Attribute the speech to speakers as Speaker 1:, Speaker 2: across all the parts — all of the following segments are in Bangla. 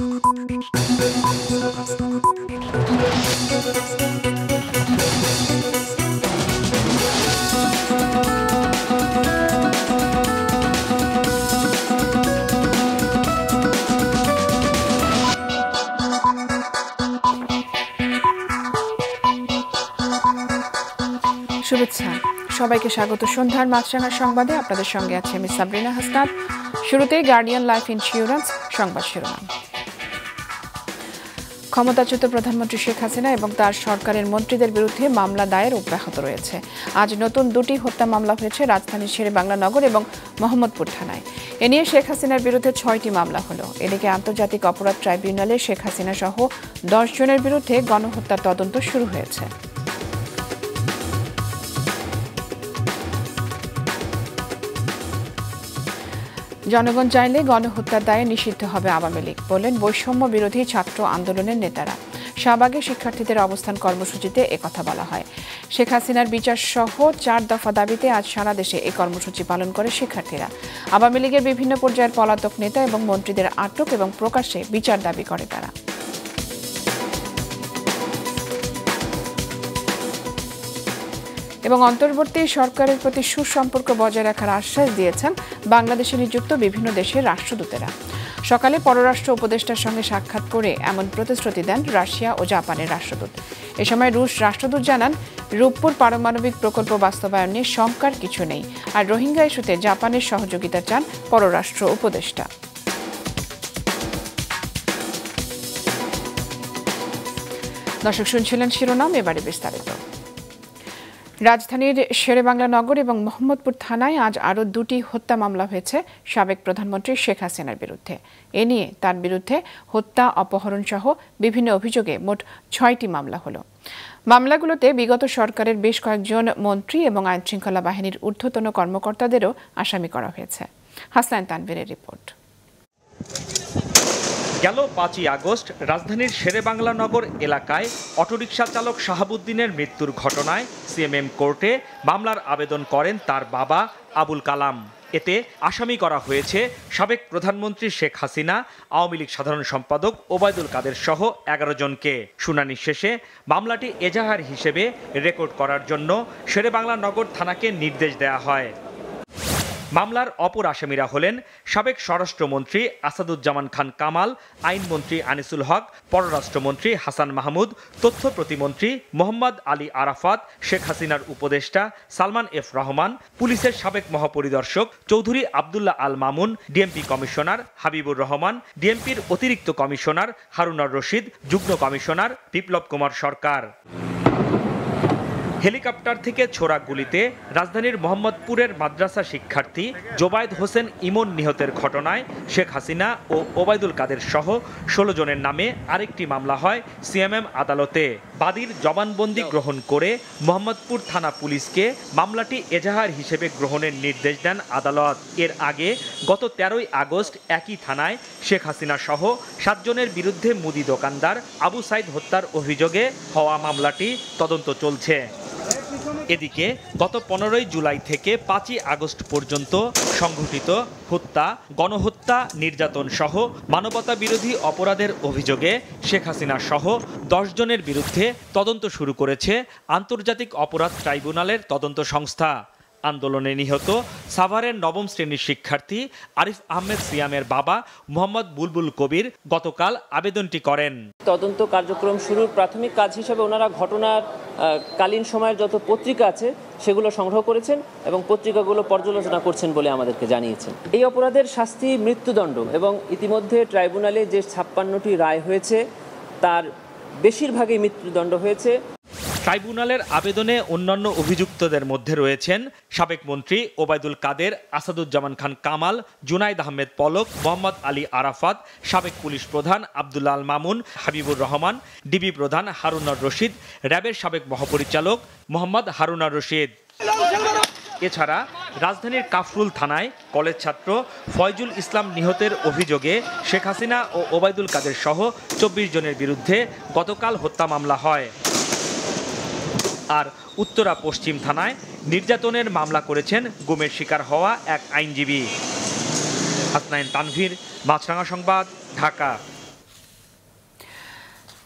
Speaker 1: শুভেচ্ছা সবাইকে স্বাগত সন্ধ্যার মাছরাঙার সংবাদে আপনাদের সঙ্গে আছে আমি সাবরিনা হাসনাদ শুরুতেই গার্ডিয়ান লাইফ ইন্স্যুরেন্স সংবাদ শিরোনাম ক্ষমতাচ্যুত প্রধানমন্ত্রী শেখ হাসিনা এবং তার সরকারের মন্ত্রীদের বিরুদ্ধে মামলা দায়ের অব্যাহত রয়েছে আজ নতুন দুটি হত্যা মামলা হয়েছে রাজধানীর বাংলা নগর এবং মোহাম্মদপুর থানায় এ নিয়ে শেখ হাসিনার বিরুদ্ধে ছয়টি মামলা হলো এদিকে আন্তর্জাতিক অপরাধ ট্রাইব্যুনালে শেখ হাসিনা সহ দশ জনের বিরুদ্ধে গণহত্যার তদন্ত শুরু হয়েছে জনগণ চাইলে গণহত্যার দায়ে নিষিদ্ধ হবে আওয়ামী লীগ বলেন বৈষম্য বিরোধী ছাত্র আন্দোলনের নেতারা শাহবাগে শিক্ষার্থীদের অবস্থান কর্মসূচিতে একথা বলা হয় শেখ হাসিনার বিচার সহ চার দফা দাবিতে আজ সারা দেশে এই কর্মসূচি পালন করে শিক্ষার্থীরা আওয়ামী লীগের বিভিন্ন পর্যায়ের পলাতক নেতা এবং মন্ত্রীদের আটক এবং প্রকাশ্যে বিচার দাবি করে তারা এবং অন্তর্বর্তী সরকারের প্রতি সুসম্পর্ক বজায় রাখার আশ্বাস দিয়েছেন বাংলাদেশে নিযুক্ত বিভিন্ন দেশের রাষ্ট্রদূতেরা সকালে পররাষ্ট্র উপদেষ্টার সঙ্গে সাক্ষাৎ করে এমন প্রতিশ্রুতি দেন রাশিয়া ও জাপানের রাষ্ট্রদূত এ সময় রুশ রাষ্ট্রদূত জানান রূপপুর পারমাণবিক প্রকল্প বাস্তবায়ন নিয়ে শঙ্কার কিছু নেই আর রোহিঙ্গা ইস্যুতে জাপানের সহযোগিতা চান পররাষ্ট্র উপদেষ্টা দর্শক শুনছিলেন শিরোনাম এবারে বিস্তারিত রাজধানীর শেরেবাংলা নগর এবং মোহাম্মদপুর থানায় আজ আরও দুটি হত্যা মামলা হয়েছে সাবেক প্রধানমন্ত্রী শেখ হাসিনার বিরুদ্ধে এ নিয়ে তার বিরুদ্ধে হত্যা অপহরণ সহ বিভিন্ন অভিযোগে মোট ছয়টি মামলা হলো মামলাগুলোতে বিগত সরকারের বেশ কয়েকজন মন্ত্রী এবং আইনশৃঙ্খলা বাহিনীর ঊর্ধ্বতন কর্মকর্তাদেরও আসামি করা হয়েছে হাসান তানভীরের রিপোর্ট
Speaker 2: গেল পাঁচই আগস্ট রাজধানীর শেরেবাংলা নগর এলাকায় অটোরিকশা চালক শাহাবুদ্দিনের মৃত্যুর ঘটনায় সিএমএম কোর্টে মামলার আবেদন করেন তার বাবা আবুল কালাম এতে আসামি করা হয়েছে সাবেক প্রধানমন্ত্রী শেখ হাসিনা আওয়ামী লীগ সাধারণ সম্পাদক ওবায়দুল কাদের সহ এগারো জনকে শুনানি শেষে মামলাটি এজাহার হিসেবে রেকর্ড করার জন্য বাংলা নগর থানাকে নির্দেশ দেয়া হয় মামলার অপর আসামিরা হলেন সাবেক স্বরাষ্ট্রমন্ত্রী আসাদুজ্জামান খান কামাল আইনমন্ত্রী আনিসুল হক পররাষ্ট্রমন্ত্রী হাসান মাহমুদ তথ্য প্রতিমন্ত্রী মোহাম্মদ আলী আরাফাত শেখ হাসিনার উপদেষ্টা সালমান এফ রহমান পুলিশের সাবেক মহাপরিদর্শক চৌধুরী আবদুল্লাহ আল মামুন ডিএমপি কমিশনার হাবিবুর রহমান ডিএমপির অতিরিক্ত কমিশনার হারুনার রশিদ যুগ্ম কমিশনার বিপ্লব কুমার সরকার হেলিকপ্টার থেকে ছোড়া গুলিতে রাজধানীর মোহাম্মদপুরের মাদ্রাসা শিক্ষার্থী জোবায়দ হোসেন ইমন নিহতের ঘটনায় শেখ হাসিনা ও ওবায়দুল কাদের সহ ষোলো জনের নামে আরেকটি মামলা হয় সিএমএম আদালতে বাদীর জবানবন্দি গ্রহণ করে মোহাম্মদপুর থানা পুলিশকে মামলাটি এজাহার হিসেবে গ্রহণের নির্দেশ দেন আদালত এর আগে গত তেরোই আগস্ট একই থানায় শেখ হাসিনা সহ সাতজনের বিরুদ্ধে মুদি দোকানদার আবু সাইদ হত্যার অভিযোগে হওয়া মামলাটি তদন্ত চলছে এদিকে গত পনেরোই জুলাই থেকে পাঁচই আগস্ট পর্যন্ত সংঘটিত হত্যা গণহত্যা নির্যাতন সহ মানবতা বিরোধী অপরাধের অভিযোগে শেখ হাসিনা সহ জনের বিরুদ্ধে তদন্ত শুরু করেছে আন্তর্জাতিক অপরাধ ট্রাইব্যুনালের তদন্ত সংস্থা আন্দোলনে নিহত সাভারের নবম শ্রেণীর শিক্ষার্থী আরিফ আহমেদ সিয়ামের বাবা মোহাম্মদ বুলবুল কবির গতকাল আবেদনটি করেন তদন্ত কার্যক্রম শুরুর প্রাথমিক কাজ হিসেবে ওনারা ঘটনার কালীন সময়ের যত পত্রিকা আছে সেগুলো সংগ্রহ করেছেন এবং পত্রিকাগুলো পর্যালোচনা করছেন বলে আমাদেরকে জানিয়েছেন এই অপরাধের শাস্তি মৃত্যুদণ্ড এবং ইতিমধ্যে ট্রাইব্যুনালে যে ছাপ্পান্নটি রায় হয়েছে তার বেশিরভাগই মৃত্যুদণ্ড হয়েছে ট্রাইব্যুনালের আবেদনে অন্যান্য অভিযুক্তদের মধ্যে রয়েছেন সাবেক মন্ত্রী ওবায়দুল কাদের আসাদুজ্জামান খান কামাল জুনাইদ আহমেদ পলক মোহাম্মদ আলী আরাফাত সাবেক পুলিশ প্রধান আবদুল্লাল মামুন হাবিবুর রহমান ডিবি প্রধান হারুনার রশিদ র্যাবের সাবেক মহাপরিচালক মোহাম্মদ হারুনার রশিদ এছাড়া রাজধানীর কাফরুল থানায় কলেজ ছাত্র ফয়জুল ইসলাম নিহতের অভিযোগে শেখ হাসিনা ও ওবায়দুল কাদের সহ চব্বিশ জনের বিরুদ্ধে গতকাল হত্যা মামলা হয় আর উত্তরা পশ্চিম থানায় নির্যাতনের মামলা করেছেন গুমের শিকার হওয়া এক আইনজীবী হাসনাইন তানভীর মাছরাঙা সংবাদ ঢাকা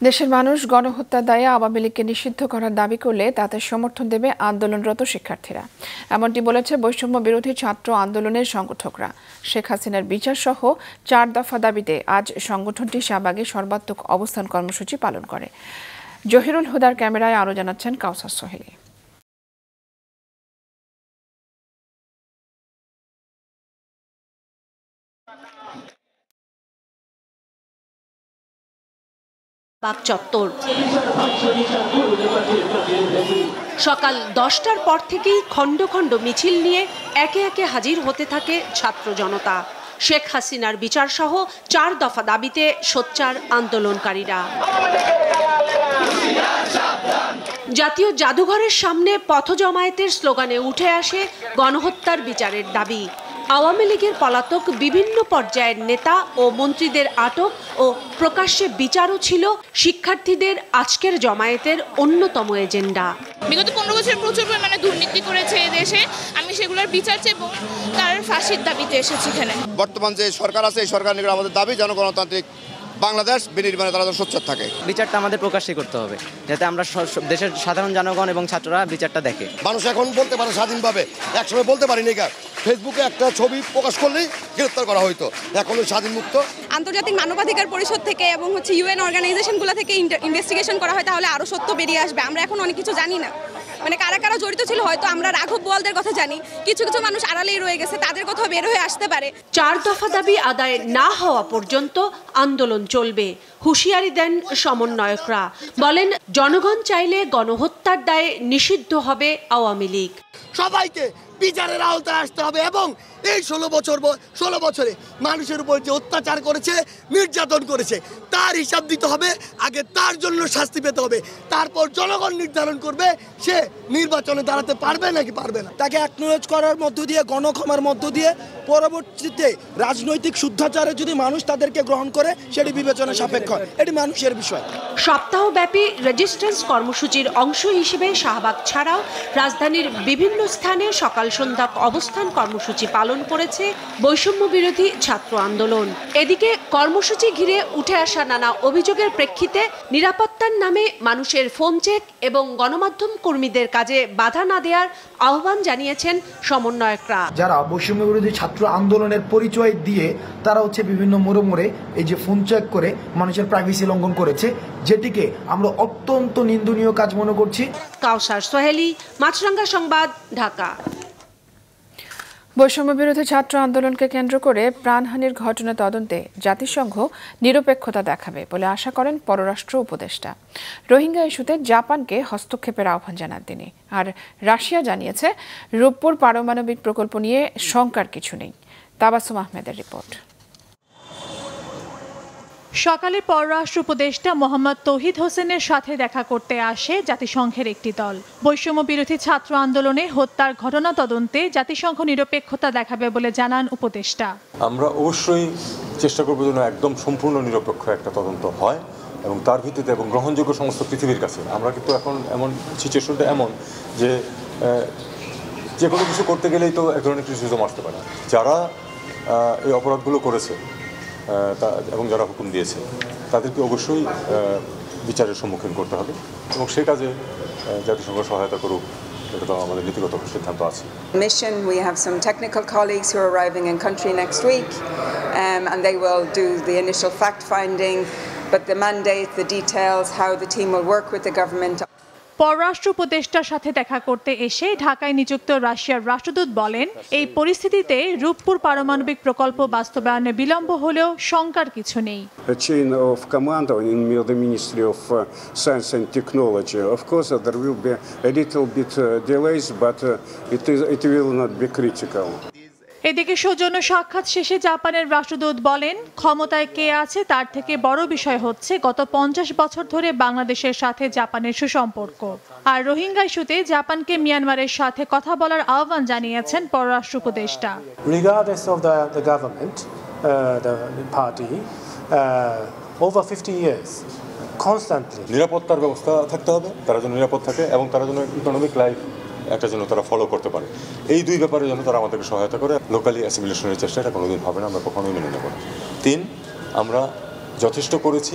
Speaker 1: দেশের মানুষ গণহত্যা দায়ে আওয়ামী লীগকে নিষিদ্ধ করার দাবি করলে তাতে সমর্থন দেবে আন্দোলনরত শিক্ষার্থীরা এমনটি বলেছে বৈষম্য বিরোধী ছাত্র আন্দোলনের সংগঠকরা শেখ হাসিনার বিচার সহ চার দফা দাবিতে আজ সংগঠনটি শাহবাগে সর্বাত্মক অবস্থান কর্মসূচি পালন করে জহিরুল হুদার ক্যামেরায় আরো
Speaker 2: জানাচ্ছেন কাউসার সোহেলি চত্বর
Speaker 3: সকাল দশটার পর থেকেই খণ্ড খণ্ড মিছিল নিয়ে একে একে হাজির হতে থাকে ছাত্র জনতা শেখ হাসিনার বিচারসহ চার দফা দাবিতে সোচ্চার আন্দোলনকারীরা জাতীয় জাদুঘরের সামনে পথ জমায়েতের স্লোগানে উঠে আসে গণহত্যার বিচারের দাবি আওয়ামী লীগের পলাতক বিভিন্ন পর্যায়ের নেতা ও মন্ত্রীদের আটক ও প্রকাশ্যে বিচারও ছিল শিক্ষার্থীদের আজকের জমায়েতের অন্যতম
Speaker 4: এজেন্ডা
Speaker 1: বিগত পনেরো বছর প্রচুর পরিমাণে দুর্নীতি করেছে দেশে আমি সেগুলোর বিচার চেয়ে
Speaker 4: তার ফাঁসির দাবিতে এসেছি এখানে বর্তমান যে সরকার আছে এই সরকার আমাদের দাবি জনগণতান্ত্রিক বাংলাদেশ বিনির্মাণে তারা যেন থাকে
Speaker 1: বিচারটা আমাদের প্রকাশই করতে হবে যাতে আমরা দেশের
Speaker 3: সাধারণ জনগণ এবং ছাত্ররা বিচারটা
Speaker 5: দেখে মানুষ এখন বলতে পারে স্বাধীনভাবে একসময় বলতে পারিনি কার ফেসবুকে একটা ছবি প্রকাশ করলেই গ্রেপ্তার করা হইতো এখন স্বাধীন মুক্ত
Speaker 6: আন্তর্জাতিক মানবাধিকার পরিষদ থেকে এবং হচ্ছে ইউএন অর্গানাইজেশনগুলো থেকে ইনভেস্টিগেশন করা হয় তাহলে আরও সত্য বেরিয়ে আসবে আমরা এখন অনেক কিছু জানি না মানে কারা কারা জড়িত ছিল হয়তো আমরা রাঘব বোয়ালদের কথা জানি কিছু কিছু মানুষ আড়ালেই রয়ে গেছে তাদের কথা বের হয়ে আসতে পারে
Speaker 3: চার দফা দাবি আদায় না হওয়া পর্যন্ত আন্দোলন চলবে হুঁশিয়ারি দেন সমন্বয়করা বলেন জনগণ চাইলে গণহত্যার দায়ে নিষিদ্ধ হবে আওয়ামী লীগ সবাইকে বিচারের আওতায় আসতে হবে
Speaker 5: এবং এই ষোলো বছর ষোলো বছরে মানুষের উপর যে অত্যাচার করেছে নির্যাতন করেছে তার হিসাব দিতে হবে আগে তার জন্য শাস্তি পেতে হবে তারপর জনগণ নির্ধারণ করবে সে নির্বাচনে দাঁড়াতে পারবে নাকি পারবে না তাকে অ্যাকনোলেজ করার মধ্য দিয়ে গণক্ষমার মধ্য দিয়ে পরবর্তীতে রাজনৈতিক শুদ্ধাচারে যদি মানুষ তাদেরকে গ্রহণ করে
Speaker 2: সেটি বিবেচনা সাপেক্ষ এটি মানুষের বিষয়
Speaker 3: সপ্তাহব্যাপী রেজিস্ট্রেন্স কর্মসূচির অংশ হিসেবে শাহবাগ ছাড়াও রাজধানীর বিভিন্ন স্থানে সকাল সন্ধ্যা অবস্থান কর্মসূচি পালন করেছে বৈষম্য বিরোধী ছাত্র আন্দোলন এদিকে কর্মসূচি ঘিরে উঠে আসা নানা অভিযোগের প্রেক্ষিতে নিরাপত্তার নামে মানুষের ফোন চেক এবং গণমাধ্যম কর্মীদের কাজে বাধা না দেওয়ার আহ্বান জানিয়েছেন সমন্বয়করা যারা
Speaker 4: বৈষম্য বিরোধী ছাত্র আন্দোলনের পরিচয় দিয়ে তারা হচ্ছে বিভিন্ন মোড়ে মোড়ে এই যে ফোন চেক করে মানুষের প্রাইভেসি লঙ্ঘন করেছে যেটিকে আমরা অত্যন্ত নিন্দনীয় কাজ মনে করছি
Speaker 3: কাউসার সোহেলি মাছরাঙ্গা সংবাদ ঢাকা
Speaker 1: বৈষম্য বিরোধী ছাত্র আন্দোলনকে কেন্দ্র করে প্রাণহানির ঘটনা তদন্তে জাতিসংঘ নিরপেক্ষতা দেখাবে বলে আশা করেন পররাষ্ট্র উপদেষ্টা রোহিঙ্গা ইস্যুতে জাপানকে হস্তক্ষেপের আহ্বান জানান তিনি আর রাশিয়া জানিয়েছে রূপপুর পারমাণবিক প্রকল্প নিয়ে শঙ্কার কিছু নেই তাবাসুম আহমেদের রিপোর্ট
Speaker 7: সকালে পররাষ্ট্র উপদেষ্টা মোহাম্মদ তৌহিদ হোসেনের সাথে দেখা করতে আসে জাতিসংঘের একটি দল বৈষম্য বিরোধী ছাত্র আন্দোলনে হত্যার ঘটনা তদন্তে জাতিসংঘ নিরপেক্ষতা দেখাবে বলে জানান উপদেষ্টা
Speaker 5: আমরা অবশ্যই চেষ্টা করবো যেন একদম সম্পূর্ণ নিরপেক্ষ একটা তদন্ত হয় এবং তার ভিত্তিতে এবং গ্রহণযোগ্য সমস্ত পৃথিবীর কাছে আমরা কিন্তু এখন এমন সিচুয়েশনটা এমন যে যে কোনো কিছু করতে গেলেই তো এক ধরনের জমা আসতে পারে যারা এই অপরাধগুলো করেছে এবং যারা হুকুম দিয়েছে তাদেরকে অবশ্যই বিচারের সম্মুখীন করতে হবে এবং সেই কাজে জাতিসংঘ সহায়তা করুক
Speaker 1: Mission, we have some technical colleagues who are arriving in country next week um, and they will do the initial fact
Speaker 7: finding, but the mandate, the details, how the team will work with the government. পররাষ্ট্র উপদেষ্টার সাথে দেখা করতে এসে ঢাকায় নিযুক্ত রাশিয়ার রাষ্ট্রদূত বলেন এই পরিস্থিতিতে রূপপুর পারমাণবিক প্রকল্প বাস্তবায়নে বিলম্ব হলেও শঙ্কার কিছু নেই
Speaker 5: uh, Of course, uh, there will be a little bit uh, delays, but it, is, it will not be critical.
Speaker 7: এদিকে সৌজন্য সাক্ষাৎ শেষে জাপানের রাষ্ট্রদূত বলেন ক্ষমতায় কে আছে তার থেকে বড় বিষয় হচ্ছে গত পঞ্চাশ বছর ধরে বাংলাদেশের সাথে জাপানের সুসম্পর্ক আর রোহিঙ্গা ইস্যুতে জাপানকে মিয়ানমারের সাথে কথা বলার আহ্বান জানিয়েছেন পররাষ্ট্র উপদেষ্টা
Speaker 5: uh, uh, নিরাপত্তার ব্যবস্থা থাকতে হবে তারা যেন নিরাপদ থাকে এবং তারা যেন ইকোনমিক লাইফ একটা যেন তারা ফলো করতে পারে এই দুই ব্যাপারে যেন তারা আমাদেরকে সহায়তা করে লোকালি অ্যাসিমিলেশনের চেষ্টা এটা কোনোদিন হবে না আমরা কখনোই মেনে নেব তিন আমরা যথেষ্ট করেছি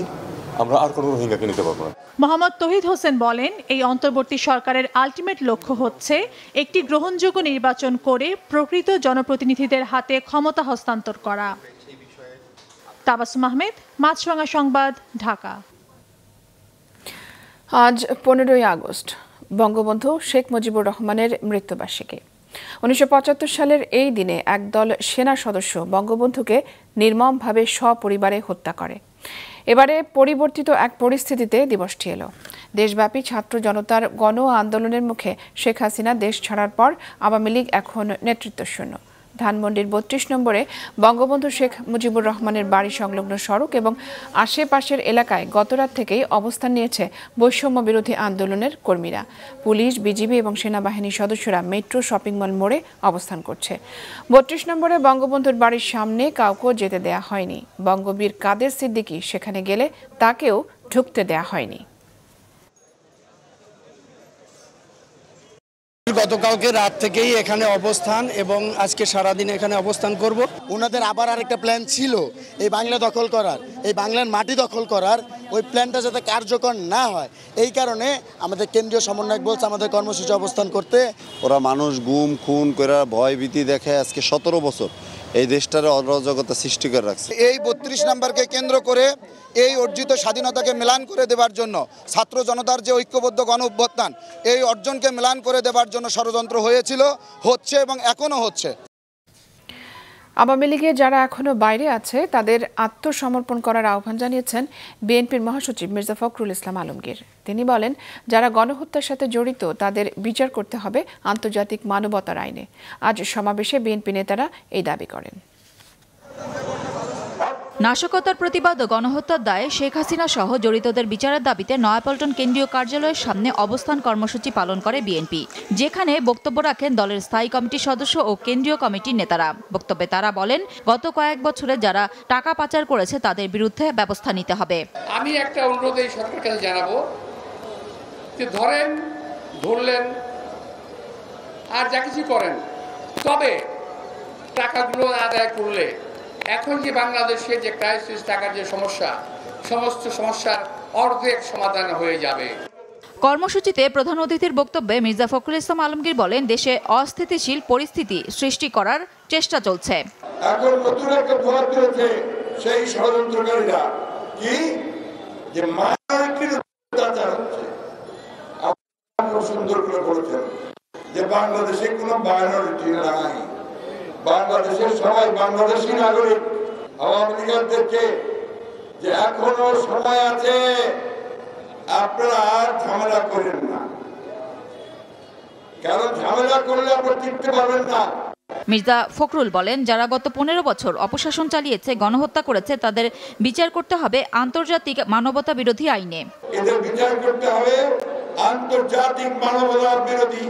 Speaker 5: আমরা আর কোনো রোহিঙ্গাকে নিতে পারবো না
Speaker 7: মোহাম্মদ তহিদ হোসেন বলেন এই অন্তর্বর্তী সরকারের আলটিমেট লক্ষ্য হচ্ছে একটি গ্রহণযোগ্য নির্বাচন করে প্রকৃত জনপ্রতিনিধিদের হাতে ক্ষমতা হস্তান্তর করা তাবাসুম আহমেদ মাছরাঙা সংবাদ ঢাকা আজ পনেরোই আগস্ট
Speaker 1: বঙ্গবন্ধু শেখ মুজিবুর রহমানের মৃত্যুবার্ষিকী উনিশশো সালের এই দিনে একদল সেনা সদস্য বঙ্গবন্ধুকে নির্মমভাবে সপরিবারে হত্যা করে এবারে পরিবর্তিত এক পরিস্থিতিতে দিবসটি এলো দেশব্যাপী ছাত্র জনতার গণ আন্দোলনের মুখে শেখ হাসিনা দেশ ছাড়ার পর আওয়ামী লীগ এখন নেতৃত্ব শূন্য ধানমন্ডির বত্রিশ নম্বরে বঙ্গবন্ধু শেখ মুজিবুর রহমানের বাড়ি সংলগ্ন সড়ক এবং আশেপাশের এলাকায় গতরাত থেকেই অবস্থান নিয়েছে বৈষম্য বিরোধী আন্দোলনের কর্মীরা পুলিশ বিজিবি এবং সেনাবাহিনীর সদস্যরা মেট্রো শপিং মল মোড়ে অবস্থান করছে বত্রিশ নম্বরে বঙ্গবন্ধুর বাড়ির সামনে কাউকেও যেতে দেয়া হয়নি বঙ্গবীর কাদের সিদ্দিকি সেখানে গেলে তাকেও ঢুকতে দেয়া হয়নি
Speaker 2: গতকালকে রাত থেকেই এখানে অবস্থান এবং আজকে সারাদিন এখানে অবস্থান করব ওনাদের আবার আরেকটা প্ল্যান ছিল এই বাংলা দখল করার এই বাংলার মাটি দখল করার ওই প্ল্যানটা যাতে কার্যকর না হয় এই কারণে আমাদের কেন্দ্রীয় সমন্বয়ক বলছে আমাদের কর্মসূচি অবস্থান করতে
Speaker 4: ওরা মানুষ গুম খুন করে ভয় ভীতি দেখে আজকে সতেরো বছর এই দেশটার অরাজকতা সৃষ্টি করে রাখছে এই বত্রিশ নম্বরকে কেন্দ্র করে এই অর্জিত স্বাধীনতাকে মেলান করে দেবার জন্য ছাত্র জনতার যে ঐক্যবদ্ধ গণ অভ্যুত্থান এই অর্জনকে মেলান করে দেবার জন্য ষড়যন্ত্র হয়েছিল হচ্ছে এবং এখনও হচ্ছে
Speaker 1: আওয়ামী লীগের যারা এখনও বাইরে আছে তাদের আত্মসমর্পণ করার আহ্বান জানিয়েছেন বিএনপির মহাসচিব মির্জা ফখরুল ইসলাম আলমগীর তিনি বলেন যারা গণহত্যার সাথে জড়িত তাদের বিচার করতে হবে আন্তর্জাতিক মানবতার আইনে আজ সমাবেশে বিএনপি নেতারা এই দাবি করেন নাশকতার প্রতিবাদ ও
Speaker 6: গণহত্যার দায়ে শেখ হাসিনা সহ জড়িতদের বিচারের দাবিতে নয়াপল্টন কেন্দ্রীয় কার্যালয়ের সামনে অবস্থান কর্মসূচি পালন করে বিএনপি যেখানে বক্তব্য রাখেন দলের স্থায়ী কমিটির সদস্য ও কেন্দ্রীয় কমিটির নেতারা বক্তব্যে তারা বলেন গত কয়েক বছরে যারা টাকা পাচার করেছে তাদের বিরুদ্ধে ব্যবস্থা নিতে হবে
Speaker 4: আমি একটা অনুরোধ এই সরকারকে জানাবো যে ধরেন ধরলেন আর যা কিছু করেন তবে টাকাগুলো আদায় করলে এখন যে বাংলাদেশে যে ক্রাইসিস টাকার যে সমস্যা সমস্ত সমস্যার অর্ধেক সমাধান হয়ে যাবে
Speaker 6: কর্মসূচিতে প্রধান অতিথির বক্তব্যে মির্জা ফখরুল ইসলাম আলমগীর বলেন দেশে অস্থিতিশীল পরিস্থিতি সৃষ্টি করার চেষ্টা চলছে
Speaker 5: এখন নতুন একটা প্রভাব চলছে সেই ষড়যন্ত্রকারীরা কি যে মাইনরিটির অত্যাচার হচ্ছে সুন্দর করে বলেছেন যে বাংলাদেশে কোনো মাইনরিটি নাই বাংলাদেশের সবাই বাংলাদেশি নাগরিক আওয়ামী লীগের লীগারদেরকে যে এখনো সময় আছে আপনারা আর ঝামেলা করেন না কারণ ঝামেলা করলে আপনারা টিকতে পারবেন না
Speaker 6: মির্জা ফখরুল বলেন যারা গত পনেরো বছর অপশাসন চালিয়েছে গণহত্যা করেছে তাদের বিচার করতে হবে আন্তর্জাতিক মানবতা বিরোধী আইনে
Speaker 5: এদের বিচার করতে হবে আন্তর্জাতিক মানবতা বিরোধী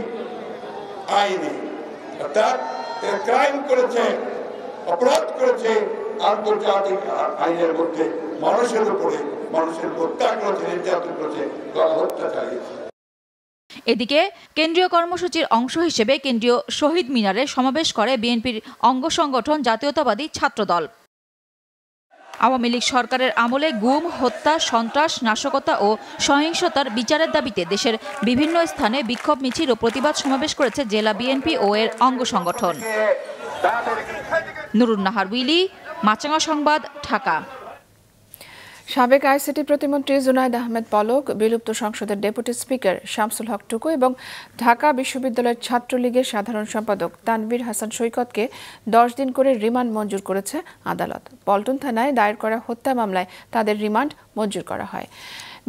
Speaker 5: আইনে অর্থাৎ ক্রাইম করেছে অপরাধ করেছে আন্তর্জাতিক আইনের মধ্যে মানুষের উপরে মানুষের হত্যা করেছে নির্যাতন করেছে হত্যা চালিয়েছে
Speaker 6: এদিকে কেন্দ্রীয় কর্মসূচির অংশ হিসেবে কেন্দ্রীয় শহীদ মিনারে সমাবেশ করে বিএনপির অঙ্গ সংগঠন জাতীয়তাবাদী ছাত্রদল আওয়ামী লীগ সরকারের আমলে গুম হত্যা সন্ত্রাস নাশকতা ও সহিংসতার বিচারের দাবিতে দেশের বিভিন্ন স্থানে বিক্ষোভ মিছিল ও প্রতিবাদ সমাবেশ করেছে জেলা বিএনপি ও এর অঙ্গ সংগঠন নুরুন্নাহার উইলি মাচাঙ্গা সংবাদ ঢাকা
Speaker 1: সাবেক আইসিটি প্রতিমন্ত্রী জুনায়দ আহমেদ পলক বিলুপ্ত সংসদের ডেপুটি স্পিকার শামসুল হক টুকু এবং ঢাকা বিশ্ববিদ্যালয়ের ছাত্রলীগের সাধারণ সম্পাদক তানভীর হাসান সৈকতকে দশ দিন করে রিমান্ড মঞ্জুর করেছে আদালত পল্টন থানায় দায়ের করা হত্যা মামলায় তাদের রিমান্ড মঞ্জুর করা হয়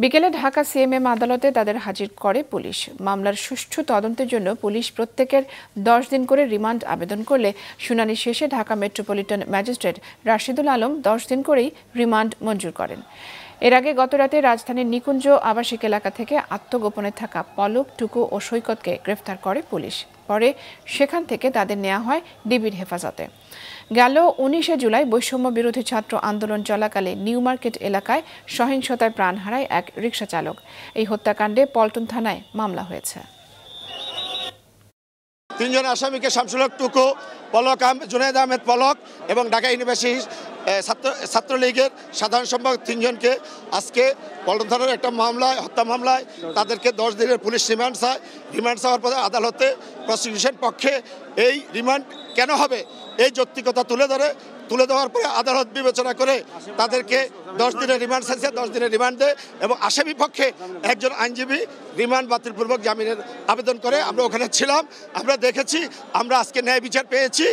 Speaker 1: বিকেলে ঢাকা সিএমএম আদালতে তাদের হাজির করে পুলিশ মামলার সুষ্ঠু তদন্তের জন্য পুলিশ প্রত্যেকের দশ দিন করে রিমান্ড আবেদন করলে শুনানি শেষে ঢাকা মেট্রোপলিটন ম্যাজিস্ট্রেট রাশিদুল আলম দশ দিন করেই রিমান্ড মঞ্জুর করেন এর আগে গতরাতে রাজধানীর নিকুঞ্জ আবাসিক এলাকা থেকে আত্মগোপনে থাকা পলক টুকু ও সৈকতকে গ্রেফতার করে পুলিশ পরে সেখান থেকে তাদের নেওয়া হয় ডিবির হেফাজতে গেল উনিশে জুলাই বৈষম্য বিরোধী ছাত্র আন্দোলন চলাকালে নিউ মার্কেট এলাকায় সহিংসতায় প্রাণ হারায় এক রিকশা চালক এই হত্যাকাণ্ডে পল্টন থানায় মামলা হয়েছে
Speaker 5: তিনজন আসামিকে শামসুলক টুকু পলক জুনাইদ আহমেদ পলক এবং ঢাকা ইউনিভার্সিটি ছাত্র ছাত্রলীগের সাধারণ সম্পাদক তিনজনকে আজকে পল্টন থানার একটা মামলায় হত্যা মামলায় তাদেরকে দশ দিনের পুলিশ রিমান্ড চায় রিমান্ড চাওয়ার পরে আদালতে প্রসিকিউশন পক্ষে এই রিমান্ড কেন হবে এই যৌক্তিকতা তুলে ধরে তুলে দেওয়ার পরে আদালত বিবেচনা করে তাদেরকে দশ দিনের রিমান্ড চাইছে দশ দিনের রিমান্ড দেয় এবং আসামি পক্ষে একজন আইনজীবী রিমান্ড বাতিলপূর্বক জামিনের আবেদন করে আমরা ওখানে ছিলাম আমরা দেখেছি আমরা আজকে ন্যায় বিচার পেয়েছি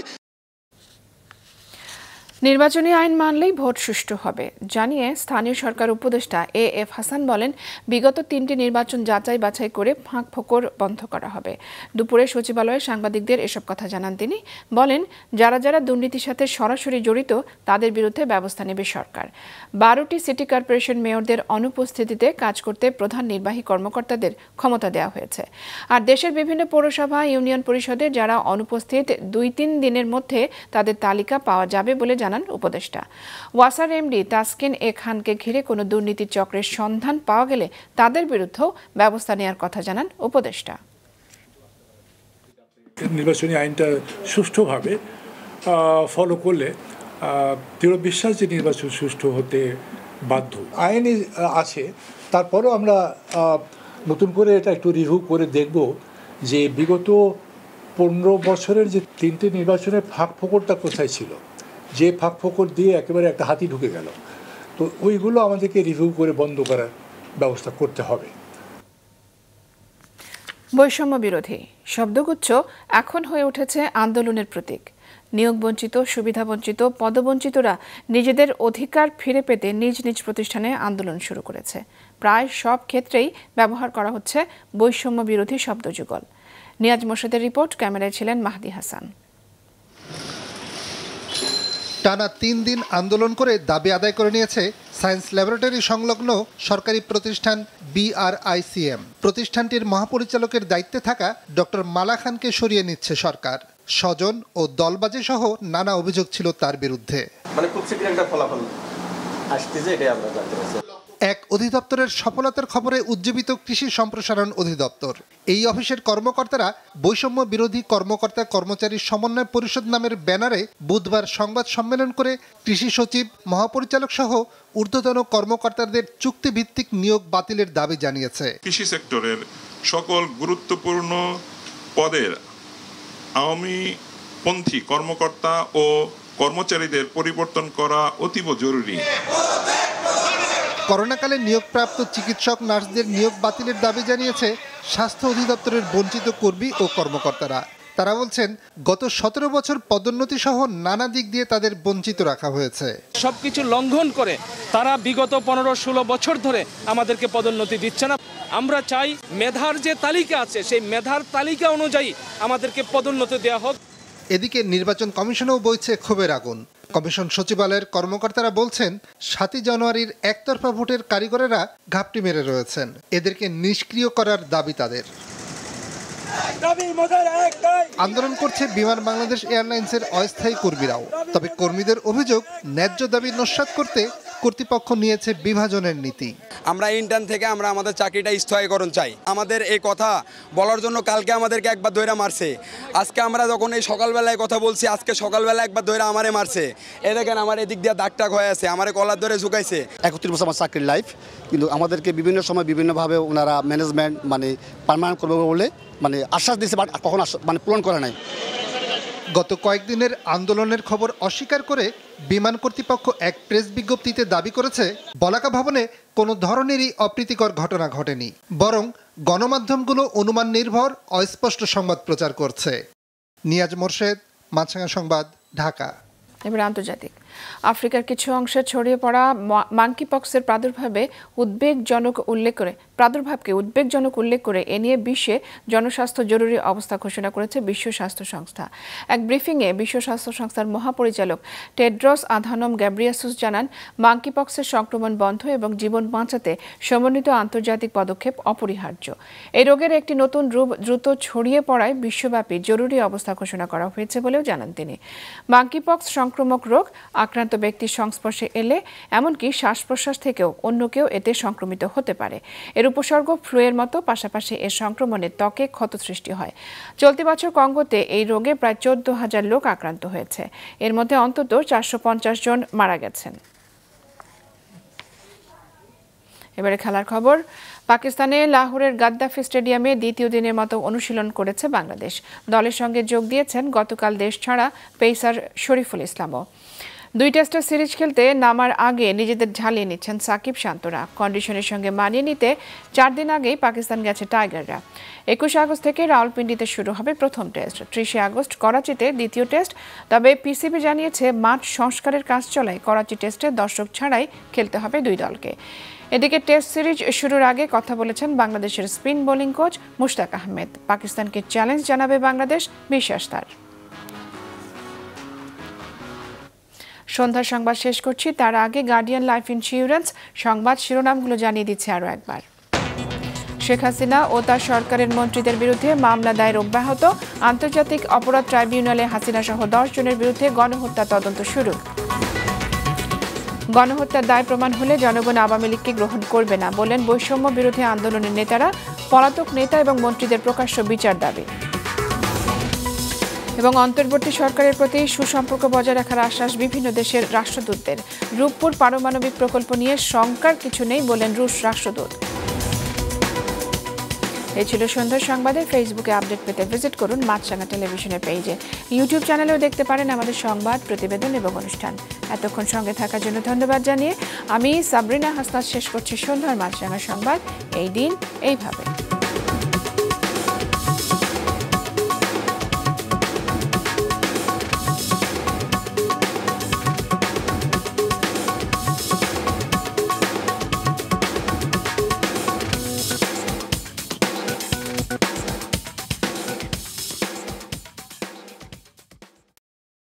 Speaker 1: নির্বাচনী আইন মানলেই ভোট সুষ্ঠু হবে জানিয়ে স্থানীয় সরকার উপদেষ্টা এ এফ হাসান বলেন বিগত তিনটি নির্বাচন যাচাই বাছাই করে ফাঁক ফোকর বন্ধ করা হবে দুপুরে সচিবালয়ে সাংবাদিকদের এসব কথা জানান তিনি বলেন যারা যারা দুর্নীতির সাথে সরাসরি জড়িত তাদের বিরুদ্ধে ব্যবস্থা নেবে সরকার বারোটি সিটি কর্পোরেশন মেয়রদের অনুপস্থিতিতে কাজ করতে প্রধান নির্বাহী কর্মকর্তাদের ক্ষমতা দেওয়া হয়েছে আর দেশের বিভিন্ন পৌরসভা ইউনিয়ন পরিষদে যারা অনুপস্থিত দুই তিন দিনের মধ্যে তাদের তালিকা পাওয়া যাবে বলে জানান উপদেষ্টা ওয়াসার এমডি তাসকিন এ খানকে ঘিরে কোনো দুর্নীতি চক্রের সন্ধান পাওয়া গেলে তাদের বিরুদ্ধেও ব্যবস্থা নেওয়ার কথা জানান উপদেষ্টা
Speaker 5: নির্বাচনী আইনটা সুষ্ঠুভাবে
Speaker 4: ফলো করলে দৃঢ় বিশ্বাস যে নির্বাচন সুষ্ঠু হতে বাধ্য আইনই আছে তারপরও আমরা নতুন করে এটা একটু রিভিউ করে দেখব যে বিগত পনেরো বছরের যে তিনটি নির্বাচনের ফাঁক ফোকরটা কোথায় ছিল যে ফাঁক ফোকর দিয়ে একেবারে একটা হাতি ঢুকে গেল তো ওইগুলো আমাদেরকে রিভিউ করে বন্ধ করার ব্যবস্থা করতে হবে
Speaker 1: বৈষম্য বিরোধী শব্দগুচ্ছ এখন হয়ে উঠেছে আন্দোলনের প্রতীক নিয়োগবঞ্চিত সুবিধাবঞ্চিত পদবঞ্চিতরা নিজেদের অধিকার ফিরে পেতে নিজ নিজ প্রতিষ্ঠানে আন্দোলন শুরু করেছে প্রায় সব ক্ষেত্রেই ব্যবহার করা হচ্ছে বৈষম্য বিরোধী শব্দযুগল নিয়াজ মোর্শেদের রিপোর্ট ক্যামেরায় ছিলেন মাহদি হাসান
Speaker 4: টানা তিন দিন আন্দোলন করে দাবি আদায় করে নিয়েছে সায়েন্স ল্যাবরেটরি সংলগ্ন সরকারি প্রতিষ্ঠান বিআরআইসিএম প্রতিষ্ঠানটির মহাপরিচালকের দায়িত্বে থাকা ডক্টর মালা খানকে সরিয়ে নিচ্ছে সরকার স্বজন ও দলবাজি সহ নানা অভিযোগ ছিল তার বিরুদ্ধে
Speaker 5: মানে খুব একটা ফলাফল আমরা জানতে পারছি
Speaker 4: এক অধিদপ্তরের সফলতার খবরে উজ্জীবিত কৃষি সম্প্রসারণ অধিদপ্তর এই অফিসের কর্মকর্তারা বৈষম্য বিরোধী কর্মকর্তা কর্মচারী সমন্বয় পরিষদ নামের ব্যানারে বুধবার সংবাদ সম্মেলন করে কৃষি সচিব মহাপরিচালক সহ ঊর্ধ্বতন কর্মকর্তাদের চুক্তিভিত্তিক নিয়োগ বাতিলের দাবি জানিয়েছে
Speaker 5: কৃষি সেক্টরের সকল গুরুত্বপূর্ণ পদের আওয়ামী পন্থী কর্মকর্তা ও কর্মচারীদের পরিবর্তন করা অতীব জরুরি
Speaker 4: করোনাকালে নিয়োগপ্রাপ্ত চিকিৎসক নার্সদের নিয়োগ বাতিলের দাবি জানিয়েছে স্বাস্থ্য অধিদপ্তরের বঞ্চিত কর্মী ও কর্মকর্তারা তারা বলছেন গত সতেরো বছর পদোন্নতি সহ নানা দিক দিয়ে তাদের বঞ্চিত রাখা হয়েছে
Speaker 2: সবকিছু লঙ্ঘন করে তারা বিগত পনেরো ষোলো বছর ধরে আমাদেরকে পদোন্নতি দিচ্ছে না আমরা চাই মেধার যে তালিকা আছে সেই মেধার তালিকা অনুযায়ী আমাদেরকে পদোন্নতি দেওয়া হোক
Speaker 4: এদিকে নির্বাচন কমিশনেও বইছে ক্ষোভের আগুন কমিশন সচিবালয়ের কর্মকর্তারা বলছেন সাতই জানুয়ারির একতরফা ভোটের কারিগরেরা ঘাপটি মেরে রয়েছেন এদেরকে নিষ্ক্রিয় করার দাবি তাদের আন্দোলন করছে বিমান বাংলাদেশ এয়ারলাইন্সের অস্থায়ী কর্মীরাও তবে কর্মীদের অভিযোগ ন্যায্য দাবি নস্বাত করতে কর্তৃপক্ষ নিয়েছে বিভাজনের নীতি
Speaker 2: আমরা ইন্টার্ন থেকে আমরা আমাদের চাকরিটা স্থয়ীকরণ চাই আমাদের এই কথা বলার জন্য কালকে আমাদেরকে একবার ধৈরা মারছে আজকে আমরা যখন এই সকালবেলায় কথা বলছি আজকে সকালবেলা একবার ধৈরা আমারে মারছে এ দেখেন আমার এদিক দিয়ে দাগ টাক হয়ে আছে আমার কলার ধরে ঝুঁকাইছে একত্রিশ বছর
Speaker 4: আমার চাকরির লাইফ কিন্তু আমাদেরকে বিভিন্ন সময় বিভিন্নভাবে ওনারা ম্যানেজমেন্ট মানে পারমানেন্ট করবে বলে মানে আশ্বাস দিয়েছে বাট কখন মানে পূরণ করে নাই গত কয়েকদিনের আন্দোলনের খবর অস্বীকার করে বিমান কর্তৃপক্ষ এক প্রেস বিজ্ঞপ্তিতে দাবি করেছে বলাকা ভবনে কোনো ধরনেরই অপ্রীতিকর ঘটনা ঘটেনি বরং গণমাধ্যমগুলো অনুমান নির্ভর অস্পষ্ট সংবাদ প্রচার করছে নিয়াজ মোর্শেদ মাছাঙ্গা সংবাদ ঢাকা
Speaker 1: এবার আন্তর্জাতিক আফ্রিকার কিছু অংশে ছড়িয়ে পড়া মাঙ্কিপক্সের প্রাদুর্ভাবে উদ্বেগজনক উল্লেখ করে প্রাদুর্ভাবকে উদ্বেগজনক উল্লেখ করে এ নিয়ে বিশ্বে জনস্বাস্থ্য জরুরি অবস্থা ঘোষণা করেছে বিশ্ব স্বাস্থ্য সংস্থা এক ব্রিফিংয়ে বিশ্ব স্বাস্থ্য সংস্থার মহাপরিচালক টেড্রস আধানম গ্যাব্রিয়াসুস জানান মাঙ্কিপক্সের সংক্রমণ বন্ধ এবং জীবন বাঁচাতে সমন্বিত আন্তর্জাতিক পদক্ষেপ অপরিহার্য এই রোগের একটি নতুন রূপ দ্রুত ছড়িয়ে পড়ায় বিশ্বব্যাপী জরুরি অবস্থা ঘোষণা করা হয়েছে বলেও জানান তিনি মাঙ্কিপক্স সংক্রমক রোগ আক্রান্ত ব্যক্তির সংস্পর্শে এলে এমনকি শ্বাস প্রশ্বাস থেকেও অন্য কেউ এতে সংক্রমিত হতে পারে এর উপসর্গ ফ্লুয়ের মতো পাশাপাশি এর সংক্রমণে ত্বকে ক্ষত সৃষ্টি হয় চলতি বছর কঙ্গোতে এই রোগে প্রায় চোদ্দ হাজার লোক আক্রান্ত হয়েছে এর মধ্যে অন্তত চারশো জন মারা গেছেন এবারে খেলার খবর পাকিস্তানে লাহোরের গাদ্দাফি স্টেডিয়ামে দ্বিতীয় দিনের মতো অনুশীলন করেছে বাংলাদেশ দলের সঙ্গে যোগ দিয়েছেন গতকাল দেশ ছাড়া পেসার শরীফুল ইসলামও দুই টেস্টের সিরিজ খেলতে নামার আগে নিজেদের ঝালিয়ে নিচ্ছেন সাকিব শান্তরা কন্ডিশনের সঙ্গে মানিয়ে নিতে চার দিন আগেই পাকিস্তান গেছে টাইগাররা একুশে আগস্ট থেকে রাওয়ালপিন্ডিতে শুরু হবে প্রথম টেস্ট ত্রিশে আগস্ট করাচিতে দ্বিতীয় টেস্ট তবে পিসিবি জানিয়েছে মাঠ সংস্কারের কাজ চলায় করাচি টেস্টে দর্শক ছাড়াই খেলতে হবে দুই দলকে এদিকে টেস্ট সিরিজ শুরুর আগে কথা বলেছেন বাংলাদেশের spin bowling coach Mushtaq Ahmed পাকিস্তানকে চ্যালেঞ্জ জানাবে বাংলাদেশ বিশ্বাস তার সন্ধ্যার সংবাদ শেষ করছি তার আগে গার্ডিয়ান লাইফ ইন্স্যুরেন্স সংবাদ শিরোনামগুলো জানিয়ে দিচ্ছে আরও একবার শেখ হাসিনা ও তার সরকারের মন্ত্রীদের বিরুদ্ধে মামলা দায়ের অব্যাহত আন্তর্জাতিক অপরাধ ট্রাইব্যুনালে হাসিনা সহ দশ জনের বিরুদ্ধে গণহত্যা তদন্ত শুরু গণহত্যার দায় প্রমাণ হলে জনগণ আওয়ামী লীগকে গ্রহণ করবে না বলেন বৈষম্য বিরোধী আন্দোলনের নেতারা পলাতক নেতা এবং মন্ত্রীদের প্রকাশ্য বিচার দাবি এবং অন্তর্বর্তী সরকারের প্রতি সুসম্পর্ক বজায় রাখার আশ্বাস বিভিন্ন দেশের রাষ্ট্রদূতদের রূপপুর পারমাণবিক প্রকল্প নিয়ে শঙ্কার কিছু নেই বলেন রুশ রাষ্ট্রদূত এই ছিল সুন্দর সংবাদে ফেসবুকে আপডেট পেতে ভিজিট করুন মাছরাঙা টেলিভিশনের পেজে ইউটিউব চ্যানেলেও দেখতে পারেন আমাদের সংবাদ প্রতিবেদন এবং অনুষ্ঠান এতক্ষণ সঙ্গে থাকার জন্য ধন্যবাদ জানিয়ে আমি সাবরিনা হাসনাত শেষ করছি সন্ধ্যার মাছরাঙা সংবাদ এই দিন এইভাবে